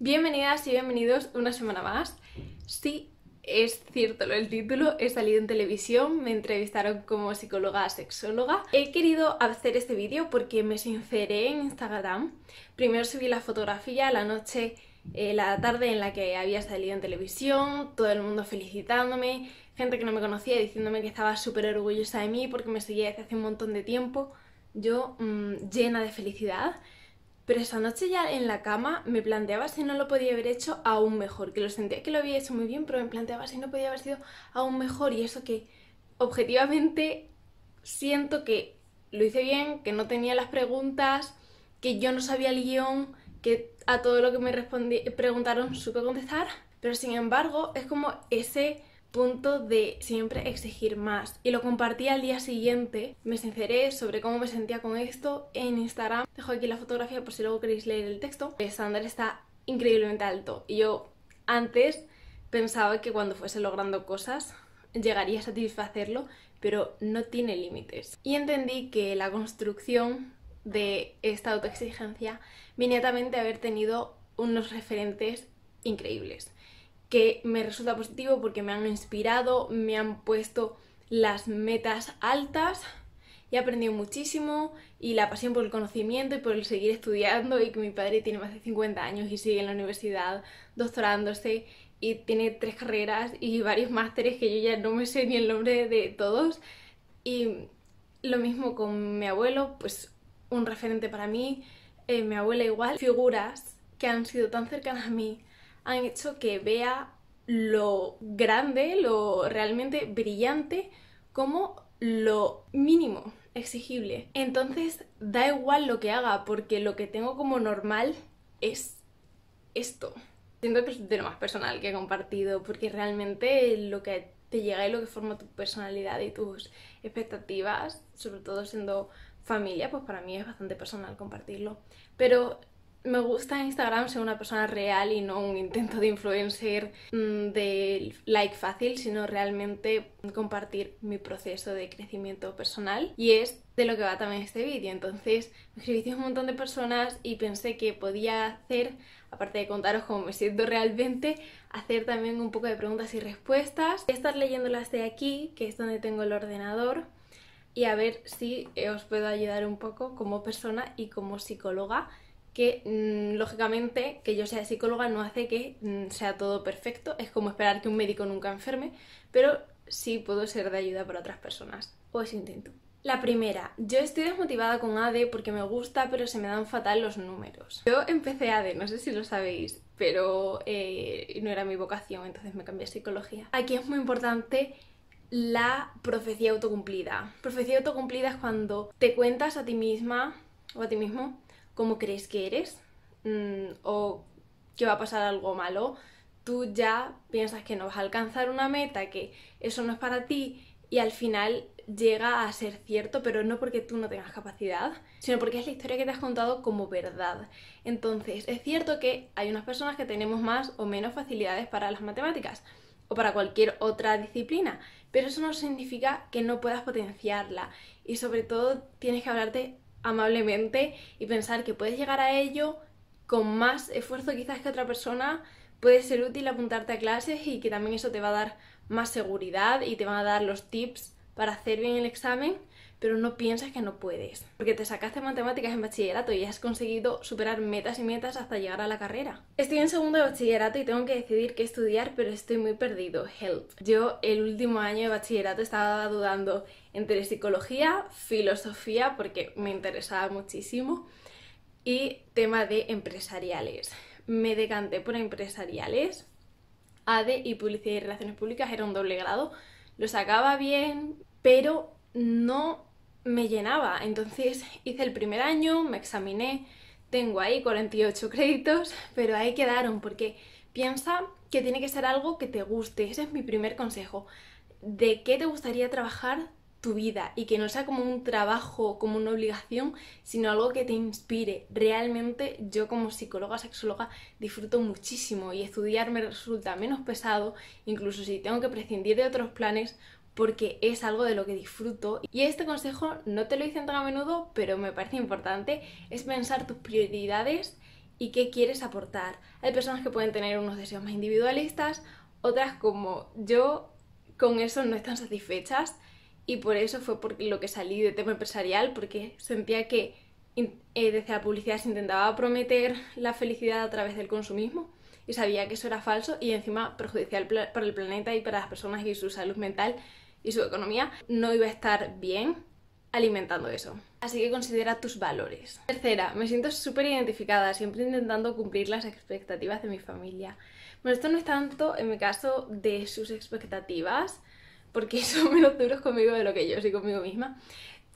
Bienvenidas y bienvenidos una semana más. Sí, es cierto lo del título, he salido en televisión, me entrevistaron como psicóloga sexóloga. He querido hacer este vídeo porque me sinceré en Instagram. Primero subí la fotografía la noche, eh, la tarde en la que había salido en televisión, todo el mundo felicitándome, gente que no me conocía diciéndome que estaba súper orgullosa de mí porque me seguía desde hace un montón de tiempo. Yo mm, llena de felicidad pero esa noche ya en la cama me planteaba si no lo podía haber hecho aún mejor, que lo sentía que lo había hecho muy bien, pero me planteaba si no podía haber sido aún mejor y eso que objetivamente siento que lo hice bien, que no tenía las preguntas, que yo no sabía el guión, que a todo lo que me preguntaron supe contestar, pero sin embargo es como ese punto de siempre exigir más. Y lo compartí al día siguiente, me sinceré sobre cómo me sentía con esto en Instagram. Dejo aquí la fotografía por si luego queréis leer el texto. El estándar está increíblemente alto y yo antes pensaba que cuando fuese logrando cosas llegaría a satisfacerlo, pero no tiene límites. Y entendí que la construcción de esta autoexigencia viene también de haber tenido unos referentes increíbles que me resulta positivo porque me han inspirado, me han puesto las metas altas y he aprendido muchísimo y la pasión por el conocimiento y por el seguir estudiando y que mi padre tiene más de 50 años y sigue en la universidad doctorándose y tiene tres carreras y varios másteres que yo ya no me sé ni el nombre de todos y lo mismo con mi abuelo, pues un referente para mí, eh, mi abuela igual, figuras que han sido tan cercanas a mí han hecho que vea lo grande, lo realmente brillante, como lo mínimo exigible. Entonces da igual lo que haga, porque lo que tengo como normal es esto. Siento que es de lo más personal que he compartido, porque realmente lo que te llega y lo que forma tu personalidad y tus expectativas, sobre todo siendo familia, pues para mí es bastante personal compartirlo. Pero me gusta Instagram ser una persona real y no un intento de influencer mm, de like fácil, sino realmente compartir mi proceso de crecimiento personal. Y es de lo que va también este vídeo. Entonces me escribí un montón de personas y pensé que podía hacer, aparte de contaros cómo me siento realmente, hacer también un poco de preguntas y respuestas. Voy a estar leyéndolas de aquí, que es donde tengo el ordenador y a ver si os puedo ayudar un poco como persona y como psicóloga que mm, lógicamente que yo sea psicóloga no hace que mm, sea todo perfecto, es como esperar que un médico nunca enferme, pero sí puedo ser de ayuda para otras personas, o eso intento. La primera, yo estoy desmotivada con ADE porque me gusta, pero se me dan fatal los números. Yo empecé ADE, no sé si lo sabéis, pero eh, no era mi vocación, entonces me cambié a psicología. Aquí es muy importante la profecía autocumplida. Profecía autocumplida es cuando te cuentas a ti misma o a ti mismo como crees que eres mm, o que va a pasar algo malo, tú ya piensas que no vas a alcanzar una meta, que eso no es para ti y al final llega a ser cierto, pero no porque tú no tengas capacidad, sino porque es la historia que te has contado como verdad. Entonces, es cierto que hay unas personas que tenemos más o menos facilidades para las matemáticas o para cualquier otra disciplina, pero eso no significa que no puedas potenciarla y sobre todo tienes que hablarte amablemente y pensar que puedes llegar a ello con más esfuerzo quizás que otra persona, puede ser útil apuntarte a clases y que también eso te va a dar más seguridad y te va a dar los tips para hacer bien el examen pero no piensas que no puedes. Porque te sacaste matemáticas en bachillerato y has conseguido superar metas y metas hasta llegar a la carrera. Estoy en segundo de bachillerato y tengo que decidir qué estudiar, pero estoy muy perdido. Help. Yo el último año de bachillerato estaba dudando entre psicología, filosofía, porque me interesaba muchísimo, y tema de empresariales. Me decanté por empresariales. ADE y Publicidad y Relaciones Públicas era un doble grado. Lo sacaba bien, pero no me llenaba. Entonces hice el primer año, me examiné, tengo ahí 48 créditos, pero ahí quedaron porque piensa que tiene que ser algo que te guste. Ese es mi primer consejo. ¿De qué te gustaría trabajar tu vida? Y que no sea como un trabajo, como una obligación, sino algo que te inspire. Realmente yo como psicóloga, sexóloga, disfruto muchísimo y estudiar me resulta menos pesado, incluso si tengo que prescindir de otros planes porque es algo de lo que disfruto. Y este consejo no te lo dicen tan a menudo, pero me parece importante, es pensar tus prioridades y qué quieres aportar. Hay personas que pueden tener unos deseos más individualistas, otras como yo con eso no están satisfechas y por eso fue por lo que salí de tema empresarial, porque sentía que eh, desde la publicidad se intentaba prometer la felicidad a través del consumismo y sabía que eso era falso y encima perjudicial para el planeta y para las personas y su salud mental y su economía no iba a estar bien alimentando eso. Así que considera tus valores. Tercera, me siento súper identificada, siempre intentando cumplir las expectativas de mi familia. Bueno, esto no es tanto en mi caso de sus expectativas, porque son menos duros conmigo de lo que yo soy conmigo misma,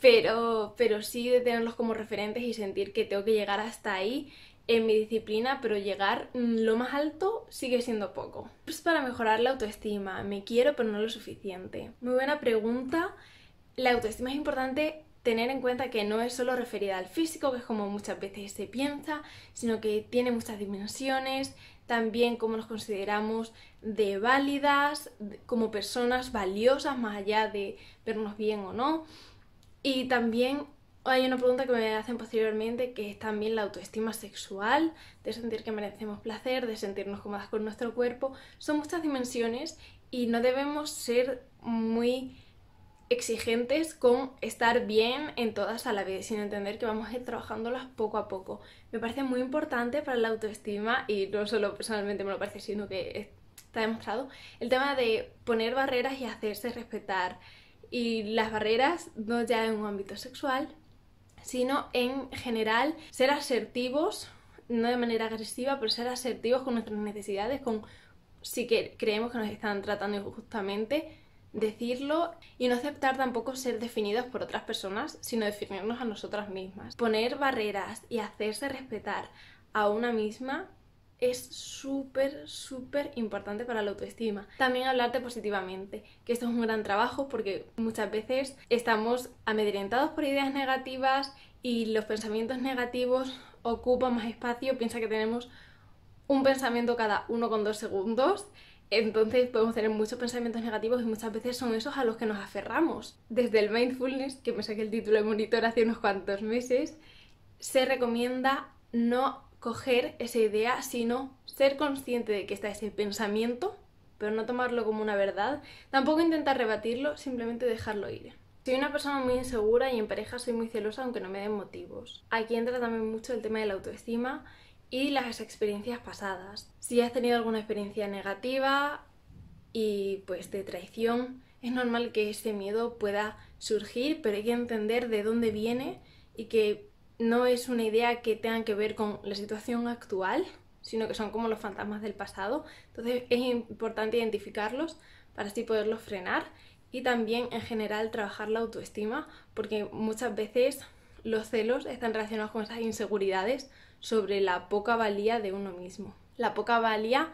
pero, pero sí de tenerlos como referentes y sentir que tengo que llegar hasta ahí en mi disciplina, pero llegar mm, lo más alto sigue siendo poco. Es pues para mejorar la autoestima. Me quiero, pero no lo suficiente. Muy buena pregunta. La autoestima es importante tener en cuenta que no es solo referida al físico, que es como muchas veces se piensa, sino que tiene muchas dimensiones, también cómo nos consideramos de válidas, como personas valiosas, más allá de vernos bien o no, y también hay una pregunta que me hacen posteriormente que es también la autoestima sexual, de sentir que merecemos placer, de sentirnos cómodas con nuestro cuerpo. Son muchas dimensiones y no debemos ser muy exigentes con estar bien en todas a la vez, sin entender que vamos a ir trabajándolas poco a poco. Me parece muy importante para la autoestima y no solo personalmente me lo parece, sino que está demostrado el tema de poner barreras y hacerse respetar. Y las barreras no ya en un ámbito sexual, sino en general ser asertivos, no de manera agresiva, pero ser asertivos con nuestras necesidades, con si que creemos que nos están tratando injustamente, decirlo y no aceptar tampoco ser definidos por otras personas, sino definirnos a nosotras mismas. Poner barreras y hacerse respetar a una misma es súper, súper importante para la autoestima. También hablarte positivamente, que esto es un gran trabajo porque muchas veces estamos amedrentados por ideas negativas y los pensamientos negativos ocupan más espacio. Piensa que tenemos un pensamiento cada 1,2 segundos. Entonces podemos tener muchos pensamientos negativos y muchas veces son esos a los que nos aferramos. Desde el mindfulness, que me saqué el título de monitor hace unos cuantos meses, se recomienda no coger esa idea, sino ser consciente de que está ese pensamiento, pero no tomarlo como una verdad, tampoco intentar rebatirlo, simplemente dejarlo ir. Soy una persona muy insegura y en pareja soy muy celosa aunque no me den motivos. Aquí entra también mucho el tema de la autoestima y las experiencias pasadas. Si has tenido alguna experiencia negativa y pues de traición, es normal que ese miedo pueda surgir, pero hay que entender de dónde viene y que no es una idea que tenga que ver con la situación actual, sino que son como los fantasmas del pasado. Entonces es importante identificarlos para así poderlos frenar y también en general trabajar la autoestima, porque muchas veces los celos están relacionados con esas inseguridades sobre la poca valía de uno mismo. La poca valía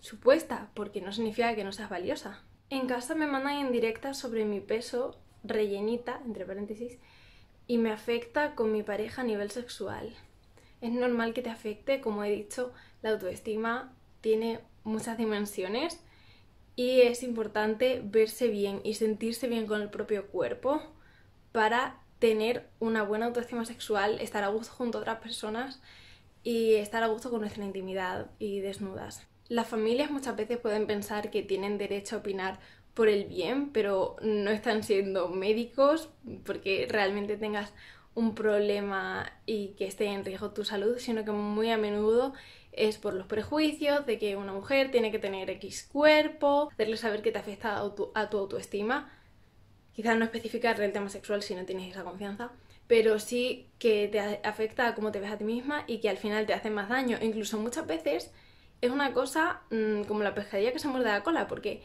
supuesta, porque no significa que no seas valiosa. En casa me mandan en directa sobre mi peso, rellenita, entre paréntesis, y me afecta con mi pareja a nivel sexual. Es normal que te afecte, como he dicho, la autoestima tiene muchas dimensiones y es importante verse bien y sentirse bien con el propio cuerpo para tener una buena autoestima sexual, estar a gusto junto a otras personas y estar a gusto con nuestra intimidad y desnudas. Las familias muchas veces pueden pensar que tienen derecho a opinar por el bien, pero no están siendo médicos porque realmente tengas un problema y que esté en riesgo tu salud, sino que muy a menudo es por los prejuicios de que una mujer tiene que tener X cuerpo, hacerle saber que te afecta a tu, autoestima, quizás no especificar el tema sexual si no tienes esa confianza, pero sí que te afecta a cómo te ves a ti misma y que al final te hace más daño. Incluso muchas veces es una cosa mm, como la pescadilla que se muerde la cola, porque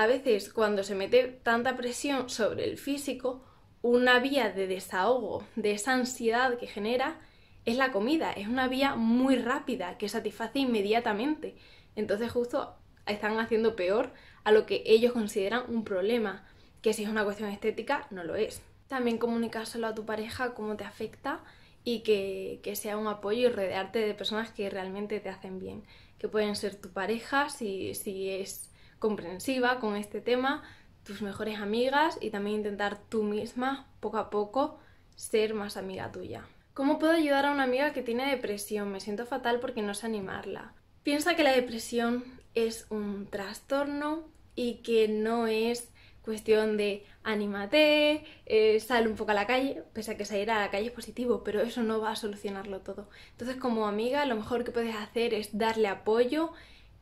a veces cuando se mete tanta presión sobre el físico, una vía de desahogo de esa ansiedad que genera es la comida, es una vía muy rápida que satisface inmediatamente. Entonces justo están haciendo peor a lo que ellos consideran un problema, que si es una cuestión estética no lo es. También comunicárselo a tu pareja cómo te afecta y que, que sea un apoyo y rodearte de personas que realmente te hacen bien, que pueden ser tu pareja si es comprensiva con este tema, tus mejores amigas y también intentar tú misma, poco a poco, ser más amiga tuya. ¿Cómo puedo ayudar a una amiga que tiene depresión? Me siento fatal porque no sé animarla. Piensa que la depresión es un trastorno y que no es cuestión de anímate, eh, sal un poco a la calle, pese a que salir a la calle es positivo, pero eso no va a solucionarlo todo. Entonces como amiga lo mejor que puedes hacer es darle apoyo,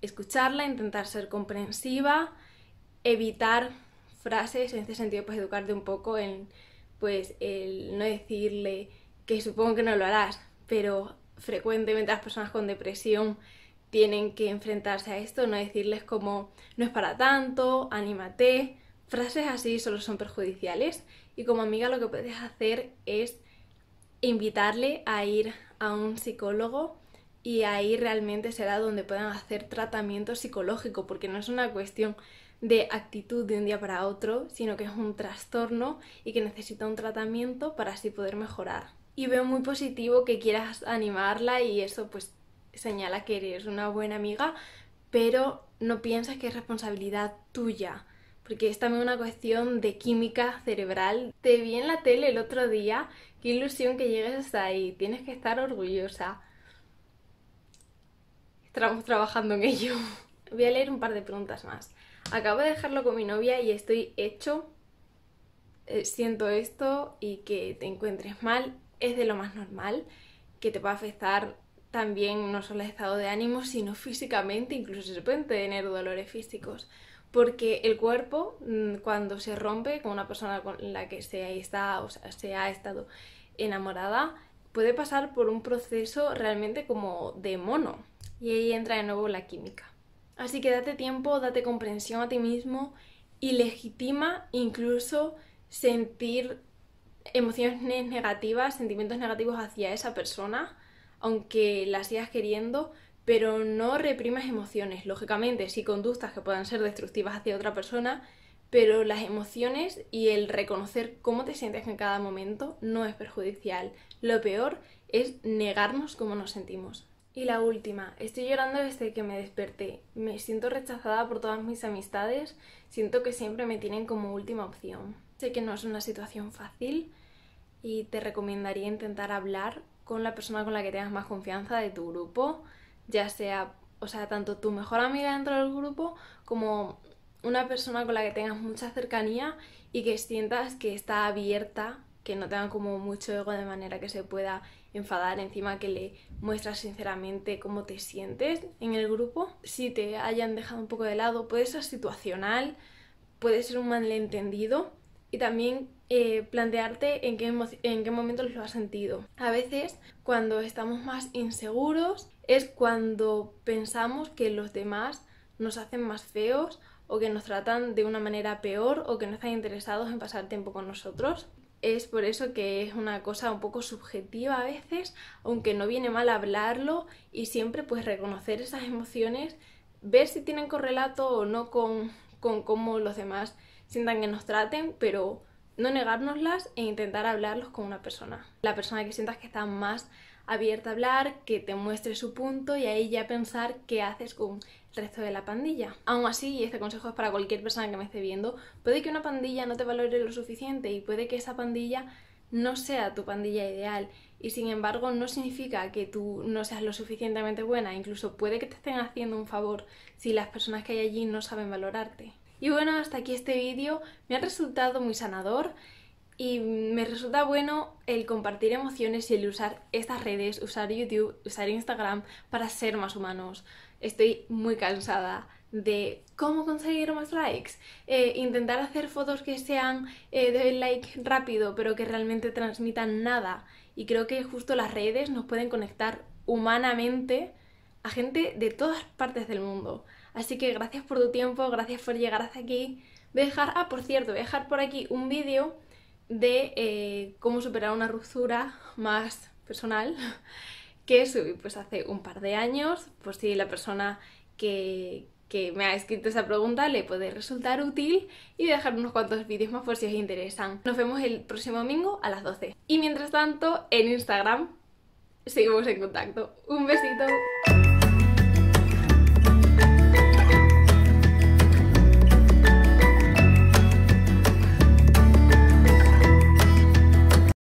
escucharla, intentar ser comprensiva, evitar frases, en ese sentido pues educarte un poco en pues no decirle que supongo que no lo harás, pero frecuentemente las personas con depresión tienen que enfrentarse a esto, no decirles como no es para tanto, anímate, frases así solo son perjudiciales y como amiga lo que puedes hacer es invitarle a ir a un psicólogo y ahí realmente será donde puedan hacer tratamiento psicológico, porque no es una cuestión de actitud de un día para otro, sino que es un trastorno y que necesita un tratamiento para así poder mejorar. Y veo muy positivo que quieras animarla y eso pues señala que eres una buena amiga, pero no piensas que es responsabilidad tuya, porque es también una cuestión de química cerebral. Te vi en la tele el otro día, qué ilusión que llegues hasta ahí, tienes que estar orgullosa estamos trabajando en ello. Voy a leer un par de preguntas más. Acabo de dejarlo con mi novia y estoy hecho. Eh, siento esto y que te encuentres mal es de lo más normal, que te va a afectar también no solo el estado de ánimo, sino físicamente, incluso se pueden tener dolores físicos, porque el cuerpo mm, cuando se rompe con una persona con la que se, está, o sea, se ha estado enamorada, puede pasar por un proceso realmente como de mono, y ahí entra de nuevo la química. Así que date tiempo, date comprensión a ti mismo y legitima incluso sentir emociones negativas, sentimientos negativos hacia esa persona, aunque la sigas queriendo, pero no reprimas emociones. Lógicamente, sí conductas que puedan ser destructivas hacia otra persona, pero las emociones y el reconocer cómo te sientes en cada momento no es perjudicial. Lo peor es negarnos cómo nos sentimos. Y la última, estoy llorando desde que me desperté. Me siento rechazada por todas mis amistades, siento que siempre me tienen como última opción. Sé que no es una situación fácil y te recomendaría intentar hablar con la persona con la que tengas más confianza de tu grupo, ya sea, o sea, tanto tu mejor amiga dentro del grupo como una persona con la que tengas mucha cercanía y que sientas que está abierta que no tengan como mucho ego de manera que se pueda enfadar, encima que le muestras sinceramente cómo te sientes en el grupo, si te hayan dejado un poco de lado, puede ser situacional, puede ser un malentendido y también eh, plantearte en qué, en qué lo has sentido. A veces cuando estamos más inseguros es cuando pensamos que los demás nos hacen más feos o que nos tratan de una manera peor o que no están interesados en pasar tiempo con nosotros. Es por eso que es una cosa un poco subjetiva a veces, aunque no viene mal hablarlo y siempre pues reconocer esas emociones, ver si tienen correlato o no con, con cómo los demás sientan que nos traten, pero no negárnoslas e intentar hablarlos con una persona. La persona que sientas que está más abierta a hablar, que te muestre su punto y ahí ya pensar qué haces con el resto de la pandilla. Aún así, y este consejo es para cualquier persona que me esté viendo, puede que una pandilla no te valore lo suficiente y puede que esa pandilla no sea tu pandilla ideal y sin embargo no significa que tú no seas lo suficientemente buena, incluso puede que te estén haciendo un favor si las personas que hay allí no saben valorarte. Y bueno, hasta aquí este vídeo, me ha resultado muy sanador, y me resulta bueno el compartir emociones y el usar estas redes, usar YouTube, usar Instagram para ser más humanos. Estoy muy cansada de cómo conseguir más likes, eh, intentar hacer fotos que sean eh, de like rápido pero que realmente transmitan nada. Y creo que justo las redes nos pueden conectar humanamente a gente de todas partes del mundo. Así que gracias por tu tiempo, gracias por llegar hasta aquí. Voy a dejar, ah, por cierto, voy a dejar por aquí un vídeo de eh, cómo superar una ruptura más personal que subí pues hace un par de años, pues si la persona que, que me ha escrito esa pregunta le puede resultar útil y dejar unos cuantos vídeos más por si os interesan. Nos vemos el próximo domingo a las 12. Y mientras tanto, en Instagram seguimos en contacto. Un besito.